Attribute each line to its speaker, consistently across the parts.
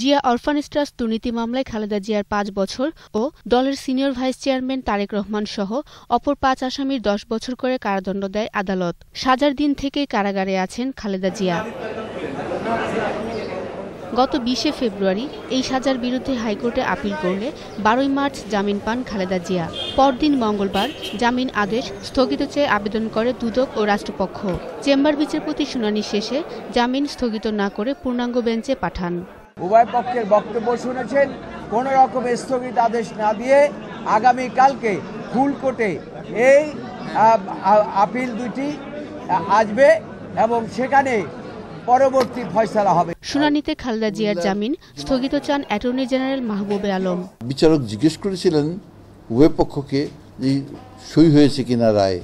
Speaker 1: Zia অরফানিস trust দুর্নীতি মামলায় খালেদা জিয়ার পাঁচ বছর ও দলের senior vice chairman Tarique Rahman সহ অপর পাঁচ আসামির দশ বছর করে কারাদণ্ড দেয় আদালত সাজার দিন থেকেই কারাগারে আছেন খালেদা জিয়া গত বিশে ফেব্রুয়ারি এই সাজার বিরুদ্ধে হাইকোর্টে আপিল করলে বারোই মার্চ জামিন পান খালেদা জিয়া পরদিন মঙ্গলবার জামিন আদেশ স্থগিত চেয়ে আবেদন করে দুদক ও রাষ্ট্রপক্ষ চেম্বার বিচারপতি শুনানি শেষে জামিন স্থগিত না করে পূর্ণাঙ্গ বেঞ্চে পাঠান
Speaker 2: উভয় পক্ষের বক্তব্য শুনেছেন কোনো রকম স্থগিত আদেশ না দিয়ে আগামীকালকে ফুল কোর্টে এই আপিল দুটি আসবে এবং সেখানে পরবর্তী ফয়সালা হবে
Speaker 1: শুনানিতে খালেদা জিয়ার জামিন স্থগিত চান অ্যাটর্নি জেনারেল মাহবুবে আলম
Speaker 3: বিচারক জিজ্ঞেস করেছিলেন উভয় পক্ষকে সই হয়েছে কিনা রায়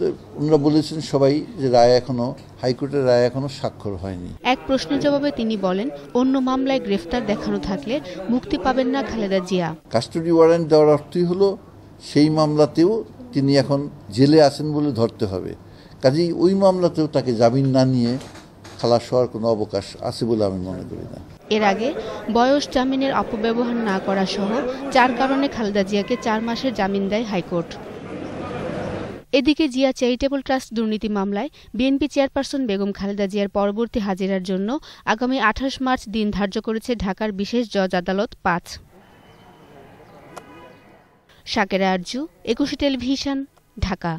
Speaker 3: তো ওনারা বলেছেন সবাই যে রায় এখনো হাইকোর্টের রায় এখনো স্বাক্ষর হয়নি
Speaker 1: এক প্রশ্নের জবাবে তিনি বলেন অন্য মামলায় গ্রেফতার দেখানো থাকলে মুক্তি পাবেন না খালেদা জিয়া
Speaker 3: কাস্টডি ওয়ারেন্ট দেওয়ার অর্থই হলো সেই মামলাতেও তিনি এখন জেলে আছেন বলে ধরতে হবে কাজেই ওই মামলাতেও তাকে জামিন না নিয়ে খালাস হওয়ার কোনো অবকাশ আছে বলে আমি মনে করি না
Speaker 1: এর আগে বয়স জামিনের অপব্যবহার না করা সহ চার কারণে খালেদা জিয়াকে চার মাসের জামিন দেয় হাইকোর্ট এদিকে জিয়া চ্যারিটেবল ট্রাস্ট দুর্নীতি মামলায় বিএনপি চেয়ারপারসন বেগম খালেদা জিয়ার পরবর্তী হাজিরার জন্য আগামী আঠাশ মার্চ দিন ধার্য করেছে ঢাকার বিশেষ জজ আদালত পাঁচ সাকেরা আরজু একুশে টেলিভিশন ঢাকা